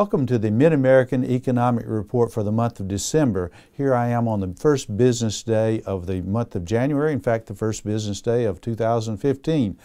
Welcome to the Mid American Economic Report for the month of December. Here I am on the first business day of the month of January, in fact, the first business day of 2015.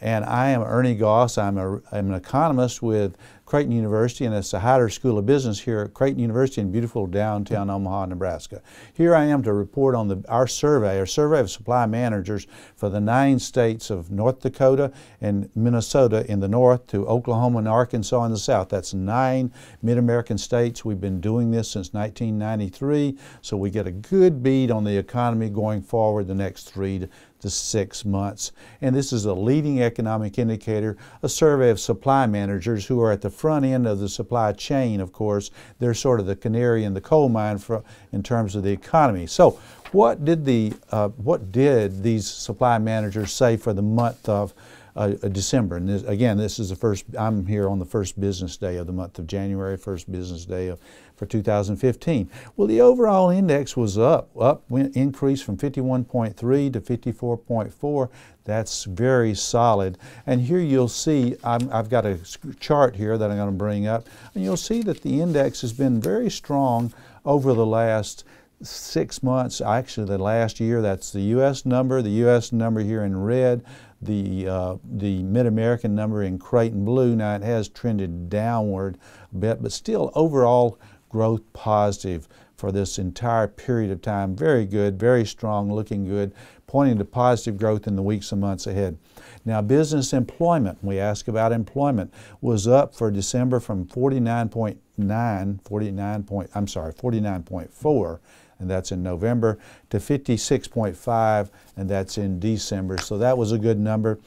And I am Ernie Goss. I'm, a, I'm an economist with Creighton University, and it's the Hyder School of Business here at Creighton University in beautiful downtown Omaha, Nebraska. Here I am to report on the, our survey, our survey of supply managers for the nine states of North Dakota and Minnesota in the north to Oklahoma and Arkansas in the south. That's nine mid-American states. We've been doing this since 1993, so we get a good bead on the economy going forward the next three to to six months. And this is a leading economic indicator, a survey of supply managers who are at the front end of the supply chain, of course. They're sort of the canary in the coal mine for, in terms of the economy. So what did, the, uh, what did these supply managers say for the month of uh, uh, December. And this, again, this is the first, I'm here on the first business day of the month of January, first business day of, for 2015. Well, the overall index was up, up, went, increased from 51.3 to 54.4. That's very solid. And here you'll see, i have got a chart here that I'm going to bring up, and you'll see that the index has been very strong over the last six months, actually the last year, that's the U.S. number, the U.S. number here in red, the, uh, the Mid-American number in Creighton blue. Now it has trended downward a bit, but still overall growth positive for this entire period of time. Very good, very strong, looking good, pointing to positive growth in the weeks and months ahead. Now, business employment, we ask about employment, was up for December from 49.9, 49 point, I'm sorry, 49.4, and that's in November, to 56.5, and that's in December. So that was a good number.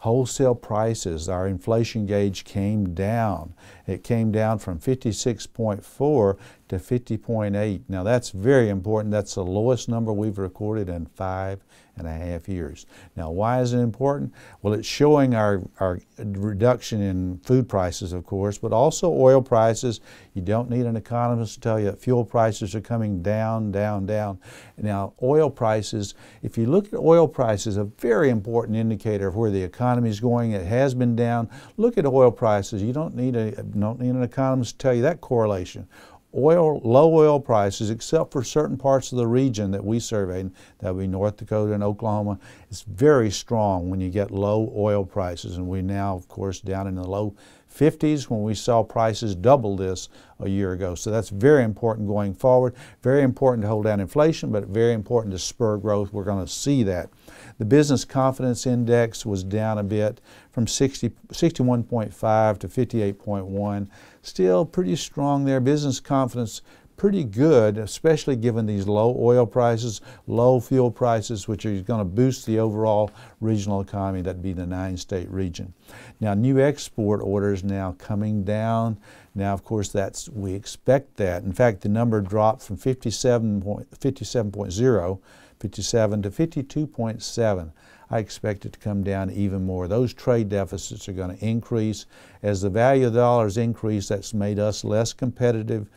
Wholesale prices, our inflation gauge came down it came down from 56.4 to 50.8. Now that's very important. That's the lowest number we've recorded in five and a half years. Now why is it important? Well, it's showing our, our reduction in food prices, of course, but also oil prices. You don't need an economist to tell you that fuel prices are coming down, down, down. Now oil prices, if you look at oil prices, a very important indicator of where the economy is going. It has been down. Look at oil prices. You don't need a don't need an economist to tell you that correlation. Oil, low oil prices, except for certain parts of the region that we surveyed, that would be North Dakota and Oklahoma, it's very strong when you get low oil prices. And we now, of course, down in the low 50s when we saw prices double this a year ago. So that's very important going forward. Very important to hold down inflation, but very important to spur growth. We're going to see that. The business confidence index was down a bit from 60, 61.5 to 58.1. Still pretty strong there. Business confidence pretty good, especially given these low oil prices, low fuel prices, which are going to boost the overall regional economy, that'd be the nine state region. Now, new export orders now coming down. Now, of course, that's we expect that. In fact, the number dropped from 57 point, 57.0, 57 to 52.7. I expect it to come down even more. Those trade deficits are going to increase. As the value of the dollar is increased, that's made us less competitive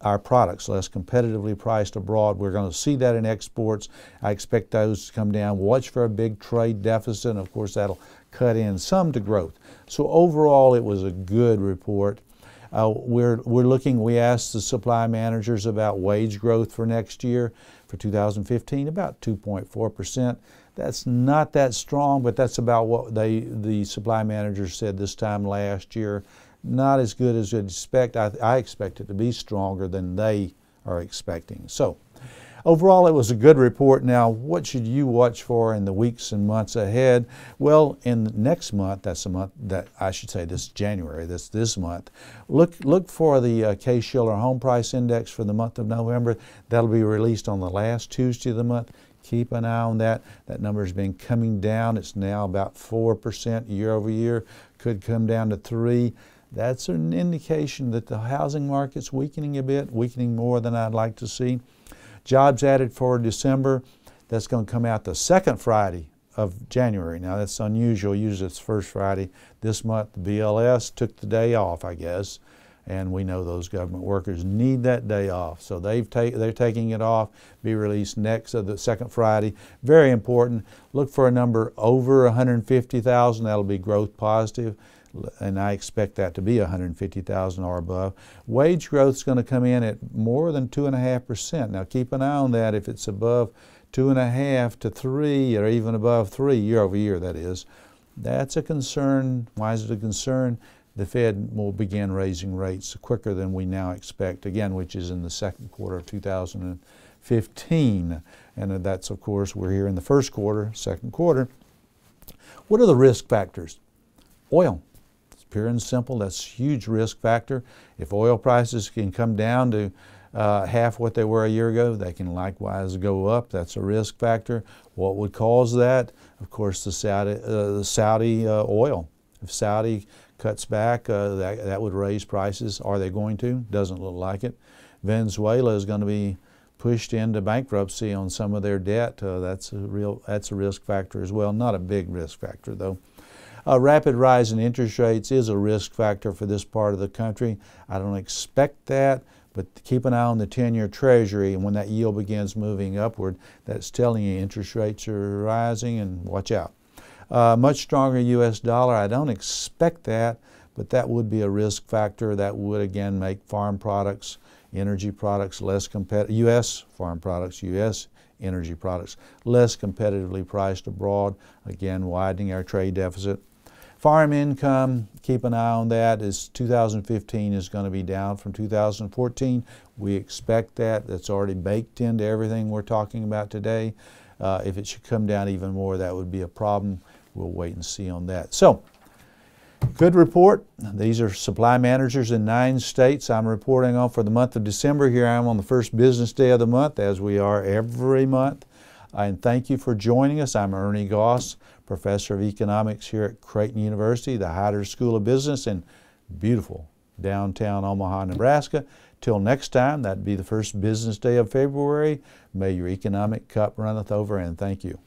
our products less competitively priced abroad. We're going to see that in exports. I expect those to come down. Watch for a big trade deficit, and of course, that'll cut in some to growth. So, overall, it was a good report. Uh, we're, we're looking, we asked the supply managers about wage growth for next year, for 2015, about 2.4%. That's not that strong, but that's about what they, the supply managers said this time last year not as good as you'd expect. I, I expect it to be stronger than they are expecting. So, Overall, it was a good report. Now, what should you watch for in the weeks and months ahead? Well, in next month, that's the month that I should say this January, this this month, look look for the uh, Case-Shiller Home Price Index for the month of November. That'll be released on the last Tuesday of the month. Keep an eye on that. That number has been coming down. It's now about 4% year over year. Could come down to 3 that's an indication that the housing market's weakening a bit, weakening more than I'd like to see. Jobs added for December, that's going to come out the second Friday of January. Now that's unusual, usually it's first Friday. This month the BLS took the day off, I guess, and we know those government workers need that day off. So they've they're taking it off, be released next, of uh, the second Friday. Very important. Look for a number over 150,000, that'll be growth positive and I expect that to be 150,000 or above. Wage growth is going to come in at more than 2.5%. Now keep an eye on that if it's above 2.5 to 3 or even above 3 year over year, that is. That's a concern. Why is it a concern? The Fed will begin raising rates quicker than we now expect, again, which is in the second quarter of 2015. And that's, of course, we're here in the first quarter, second quarter. What are the risk factors? Oil pure and simple. That's a huge risk factor. If oil prices can come down to uh, half what they were a year ago, they can likewise go up. That's a risk factor. What would cause that? Of course, the Saudi, uh, the Saudi uh, oil. If Saudi cuts back, uh, that, that would raise prices. Are they going to? Doesn't look like it. Venezuela is going to be pushed into bankruptcy on some of their debt. Uh, that's a real that's a risk factor as well. Not a big risk factor though. A rapid rise in interest rates is a risk factor for this part of the country. I don't expect that, but keep an eye on the 10-year treasury, and when that yield begins moving upward, that's telling you interest rates are rising, and watch out. Uh, much stronger U.S. dollar, I don't expect that, but that would be a risk factor. That would, again, make farm products, energy products less competitive, U.S. farm products, U.S energy products, less competitively priced abroad, again widening our trade deficit. Farm income, keep an eye on that. Is 2015 is going to be down from 2014. We expect that. That's already baked into everything we're talking about today. Uh, if it should come down even more, that would be a problem. We'll wait and see on that. So, good report. These are supply managers in nine states I'm reporting on for the month of December. Here I am on the first business day of the month, as we are every month. And thank you for joining us. I'm Ernie Goss professor of economics here at Creighton University, the Hyder School of Business in beautiful downtown Omaha, Nebraska. Till next time, that'd be the first business day of February. May your economic cup runneth over, and thank you.